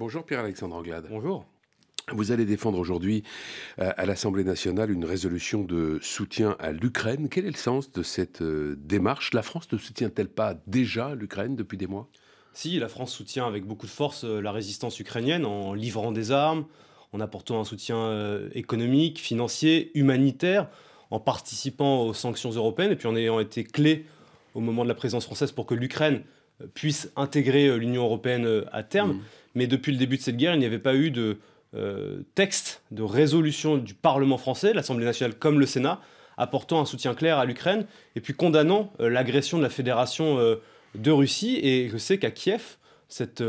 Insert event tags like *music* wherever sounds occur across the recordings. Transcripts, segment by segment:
Bonjour Pierre-Alexandre Anglade. Bonjour. Vous allez défendre aujourd'hui euh, à l'Assemblée nationale une résolution de soutien à l'Ukraine. Quel est le sens de cette euh, démarche La France ne soutient-elle pas déjà l'Ukraine depuis des mois Si, la France soutient avec beaucoup de force euh, la résistance ukrainienne en livrant des armes, en apportant un soutien économique, financier, humanitaire, en participant aux sanctions européennes et puis en ayant été clé au moment de la présidence française pour que l'Ukraine puisse intégrer l'Union européenne à terme. Mmh mais depuis le début de cette guerre, il n'y avait pas eu de euh, texte de résolution du Parlement français, l'Assemblée nationale comme le Sénat, apportant un soutien clair à l'Ukraine et puis condamnant euh, l'agression de la Fédération euh, de Russie. Et je sais qu'à Kiev, cette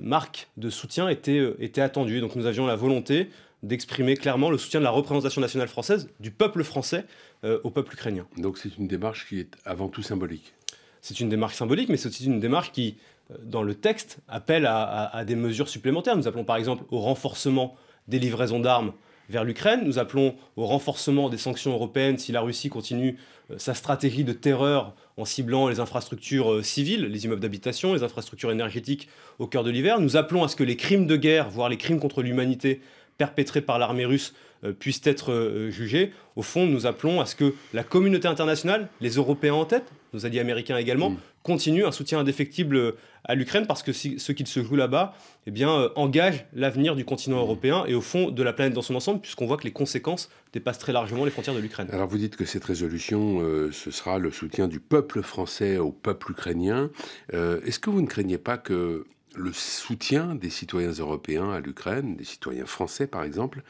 marque de soutien était, était attendue. Donc nous avions la volonté d'exprimer clairement le soutien de la représentation nationale française, du peuple français au peuple ukrainien. Donc c'est une démarche qui est avant tout symbolique. C'est une démarche symbolique, mais c'est aussi une démarche qui dans le texte, appelle à, à, des mesures supplémentaires. Nous appelons par exemple au renforcement des livraisons d'armes vers l'Ukraine, nous appelons au renforcement des sanctions européennes si la Russie continue euh, sa stratégie de terreur en ciblant les infrastructures euh, civiles, les immeubles d'habitation, les infrastructures énergétiques au cœur de l'hiver. Nous appelons à ce que les crimes de guerre, voire les crimes contre l'humanité, perpétrés par l'armée russe euh, puissent être euh, jugés, au fond, nous appelons à ce que la communauté internationale, les Européens en tête, nos alliés américains également, mm. continuent un soutien indéfectible euh, à l'Ukraine parce que ce qu'il se joue là-bas eh bien, engage l'avenir du continent mm. européen et au fond de la planète dans son ensemble, puisqu'on voit que les conséquences dépassent très largement les frontières de l'Ukraine. Alors vous dites que cette résolution, ce sera le soutien du peuple français au peuple ukrainien. Est-ce que vous ne craignez pas que le soutien des citoyens européens à l'Ukraine, des citoyens français par exemple,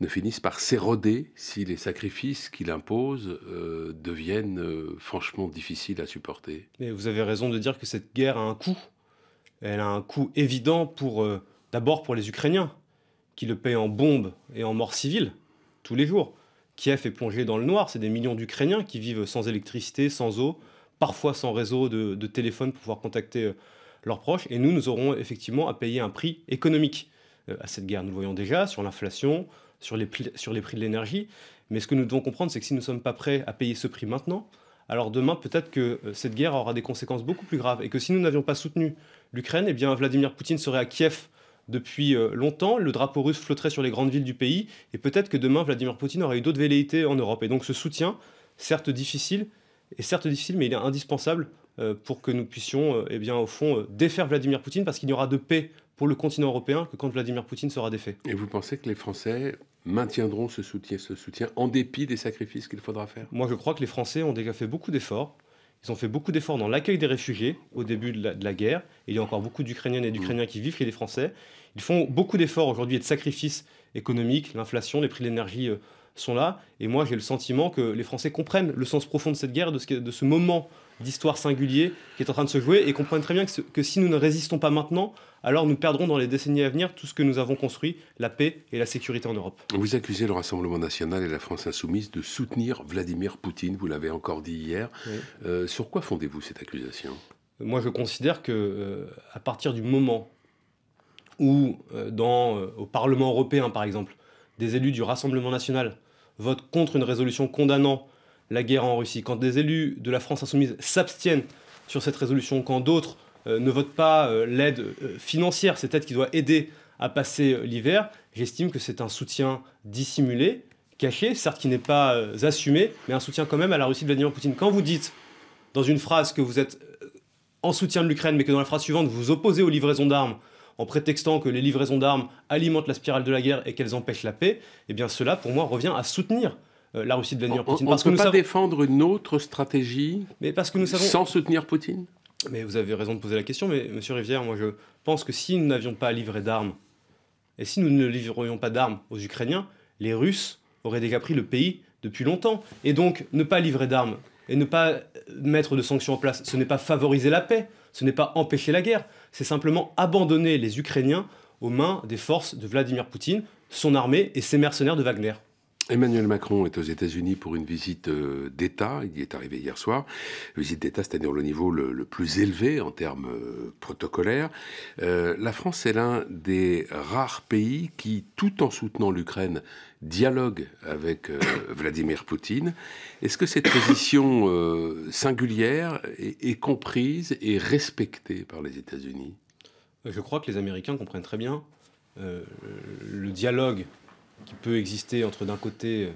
ne finissent par s'éroder si les sacrifices qu'il impose euh, deviennent euh, franchement difficiles à supporter. Mais vous avez raison de dire que cette guerre a un coût. Elle a un coût évident pour euh, d'abord pour les Ukrainiens, qui le paient en bombes et en morts civiles tous les jours. Kiev est plongé dans le noir, c'est des millions d'Ukrainiens qui vivent sans électricité, sans eau, parfois sans réseau de, de téléphone pour pouvoir contacter leurs proches, et nous, nous aurons effectivement à payer un prix économique euh, à cette guerre. Nous le voyons déjà sur l'inflation, sur les, sur les prix de l'énergie, mais ce que nous devons comprendre, c'est que si nous ne sommes pas prêts à payer ce prix maintenant, alors demain, peut-être que euh, cette guerre aura des conséquences beaucoup plus graves, et que si nous n'avions pas soutenu l'Ukraine, eh bien Vladimir Poutine serait à Kiev depuis euh, longtemps, le drapeau russe flotterait sur les grandes villes du pays, et peut-être que demain, Vladimir Poutine aurait eu d'autres velléités en Europe. Et donc ce soutien, certes difficile, est certes difficile, mais il est indispensable euh, pour que nous puissions, euh, eh bien, au fond, euh, défaire Vladimir Poutine, parce qu'il n'y aura de paix pour le continent européen que quand Vladimir Poutine sera défait. Et vous pensez que les Français maintiendront ce soutien, ce soutien en dépit des sacrifices qu'il faudra faire Moi, je crois que les Français ont déjà fait beaucoup d'efforts. Ils ont fait beaucoup d'efforts dans l'accueil des réfugiés au début de la, guerre. il y a encore beaucoup d'Ukrainiennes et d'Ukrainiens qui vivent chez les Français. Ils font beaucoup d'efforts aujourd'hui et de sacrifices économiques, l'inflation, les prix de l'énergie sont là. Et moi, j'ai le sentiment que les Français comprennent le sens profond de cette guerre, de ce, de ce moment d'histoire singulier qui est en train de se jouer et comprennent très bien que, que, si nous ne résistons pas maintenant, alors nous perdrons dans les décennies à venir tout ce que nous avons construit, la paix et la sécurité en Europe. Vous accusez le Rassemblement national et la France insoumise de soutenir Vladimir Poutine, vous l'avez encore dit hier. Euh, sur quoi fondez-vous cette accusation Moi je considère que euh, à partir du moment où euh, dans, au Parlement européen par exemple, des élus du Rassemblement national votent contre une résolution condamnant la guerre en Russie, quand des élus de la France insoumise s'abstiennent sur cette résolution, quand d'autres euh, ne votent pas euh, l'aide euh, financière, cette aide qui doit aider à passer l'hiver, j'estime que c'est un soutien dissimulé, caché, certes qui n'est pas assumé, mais un soutien quand même à la Russie de Vladimir Poutine. Quand vous dites dans une phrase que vous êtes en soutien de l'Ukraine, mais que dans la phrase suivante, vous vous opposez aux livraisons d'armes, en prétextant que les livraisons d'armes alimentent la spirale de la guerre et qu'elles empêchent la paix, eh bien cela, pour moi, revient à soutenir euh, la Russie de Vladimir on, Poutine. On ne peut pas défendre une autre stratégie mais parce que nous savons... sans soutenir Poutine Mais vous avez raison de poser la question, mais Monsieur Rivière, moi je pense que si nous n'avions pas livré d'armes, et si nous ne livrions pas d'armes aux Ukrainiens, les Russes auraient déjà pris le pays depuis longtemps. Et donc, ne pas livrer d'armes et ne pas mettre de sanctions en place, ce n'est pas favoriser la paix, ce n'est pas empêcher la guerre, c'est simplement abandonner les Ukrainiens aux mains des forces de Vladimir Poutine, son armée et ses mercenaires de Wagner. Emmanuel Macron est aux États-Unis pour une visite euh, d'État. Il y est arrivé hier soir. Visite d'État, c'est-à-dire le niveau le, plus élevé en termes euh, protocolaires. Euh, la France est l'un des rares pays qui, tout en soutenant l'Ukraine, dialogue avec *coughs* Vladimir Poutine. Est-ce que cette position singulière est, comprise et respectée par les États-Unis Je crois que les Américains comprennent très bien le dialogue qui peut exister entre d'un côté euh,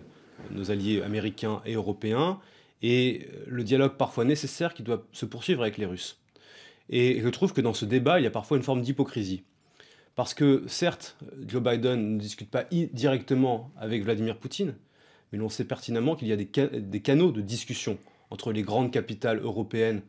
nos alliés américains et européens et euh, le dialogue parfois nécessaire qui doit se poursuivre avec les Russes. Et je trouve que dans ce débat, il y a parfois une forme d'hypocrisie. Parce que certes, Joe Biden ne discute pas directement avec Vladimir Poutine, mais l'on sait pertinemment qu'il y a des, canaux de discussion entre les grandes capitales européennes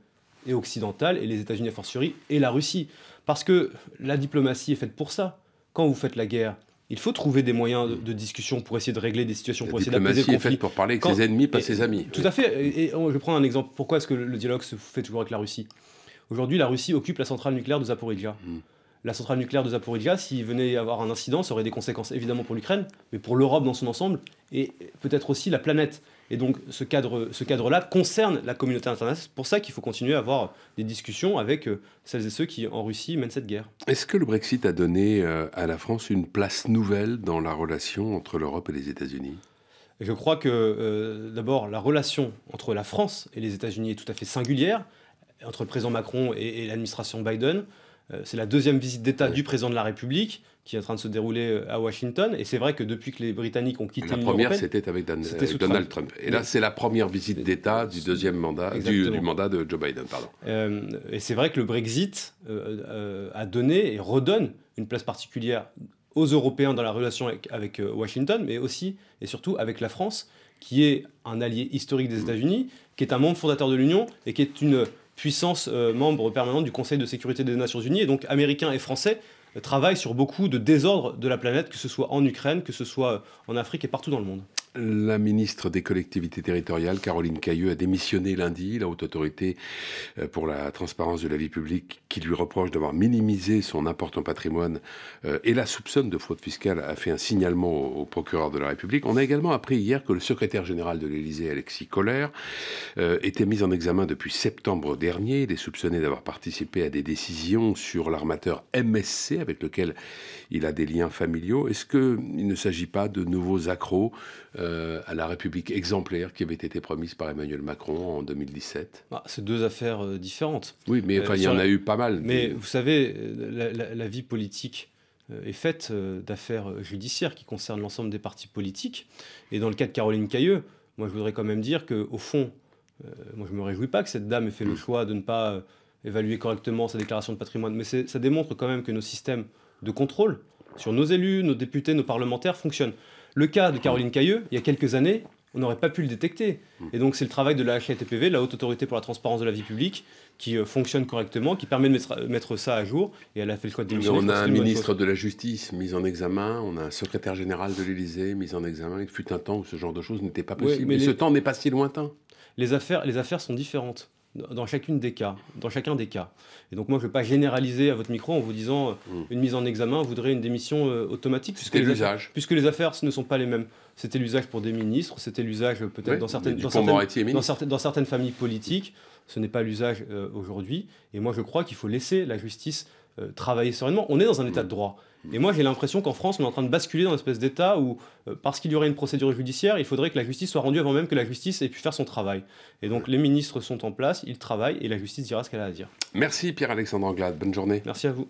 et occidentales, et les États-Unis a fortiori, et la Russie. Parce que la diplomatie est faite pour ça. Quand vous faites la guerre, il faut trouver des moyens de, discussion pour essayer de régler des situations, pour essayer d'apaiser le conflit. Est pour parler avec ses ennemis, pas ses amis. Tout à fait. Et, je prends un exemple. Pourquoi est-ce que le, dialogue se fait toujours avec la Russie Aujourd'hui, la Russie occupe la centrale nucléaire de Zaporizhia. Hmm. La centrale nucléaire de Zaporizhia, s'il venait à avoir un incident, ça aurait des conséquences évidemment pour l'Ukraine, mais pour l'Europe dans son ensemble et peut-être aussi la planète. Et donc ce cadre, ce cadre-là concerne la communauté internationale. C'est pour ça qu'il faut continuer à avoir des discussions avec euh, celles et ceux qui, en Russie, mènent cette guerre. Est-ce que le Brexit a donné euh, à la France une place nouvelle dans la relation entre l'Europe et les États-Unis je crois que euh, d'abord la relation entre la France et les États-Unis est tout à fait singulière, entre le président Macron et, l'administration Biden. c'est la deuxième visite d'État du président de la République qui est en train de se dérouler euh, à Washington. Et c'est vrai que depuis que les Britanniques ont quitté la première, c'était avec, Donald Trump. Et là, c'est la première visite d'État du deuxième mandat du, mandat de Joe Biden. Pardon. Euh, et c'est vrai que le Brexit euh, a donné et redonne une place particulière aux Européens dans la relation avec, Washington, mais aussi et surtout avec la France, qui est un allié historique des mm. États-Unis, qui est un membre fondateur de l'Union et qui est une puissance membre permanente du Conseil de sécurité des Nations Unies, et donc américain et français travaille sur beaucoup de désordres de la planète, que ce soit en Ukraine, que ce soit euh, en Afrique et partout dans le monde. La ministre des collectivités territoriales, Caroline Cailleux, a démissionné lundi. La haute autorité euh, pour la transparence de la vie publique, qui lui reproche d'avoir minimisé son important patrimoine euh, et la soupçonne de fraude fiscale, a fait un signalement au procureur de la République. On a également appris hier que le secrétaire général de l'Élysée, Alexis Kohler, euh, était mis en examen depuis septembre dernier. Il est soupçonné d'avoir participé à des décisions sur l'armateur MSC, avec lequel il a des liens familiaux. Est-ce qu'il ne s'agit pas de nouveaux accros euh, à la République exemplaire qui avait été promise par Emmanuel Macron en 2017 Ce ah, C'est deux affaires euh, différentes. Oui, mais il y euh, en a eu pas mal. Mais vous savez, la, vie politique est faite d'affaires judiciaires qui concernent l'ensemble des partis politiques. Et dans le cas de Caroline Cailleux, moi je voudrais quand même dire qu'au fond, moi je ne me réjouis pas que cette dame ait fait le mm. choix de ne pas évaluer correctement sa déclaration de patrimoine, mais ça démontre quand même que nos systèmes de contrôle sur nos élus, nos députés, nos parlementaires fonctionnent. Le cas de Caroline Cailleux, il y a quelques années, on n'aurait pas pu le détecter. Hmm. Et donc c'est le travail de la HATPV, la Haute Autorité pour la Transparence de la Vie Publique, qui euh, fonctionne correctement, qui permet de euh, mettre, ça à jour. Et elle a fait le choix de on a un ministre de la Justice mis en examen, on a un secrétaire général de l'Élysée mis en examen. Il fut un temps où ce genre de choses n'était pas possible. mais ce temps n'est pas si lointain. Les affaires, les affaires sont différentes dans chacune des cas, dans chacun des cas. Et donc moi, je ne vais pas généraliser à votre micro en vous disant euh, hmm. une mise en examen voudrait une démission euh, automatique, puisque l'usage. puisque les affaires ne sont pas les mêmes. C'était l'usage pour des ministres, c'était l'usage euh, peut-être dans, certaines, dans, certaines, dans, certaines, familles politiques. Ce n'est pas l'usage aujourd'hui. Et moi, je crois qu'il faut laisser la justice euh, travailler sereinement, on est dans un état de mm. droit. Et moi, j'ai l'impression qu'en France, on est en train de basculer dans une espèce d'état où, euh, parce qu'il y aurait une procédure judiciaire, il faudrait que la justice soit rendue avant même que la justice ait pu faire son travail. Et donc, les ministres sont en place, ils travaillent et la justice dira ce qu'elle a à dire. Merci Pierre-Alexandre Anglade. Bonne journée. Merci à vous.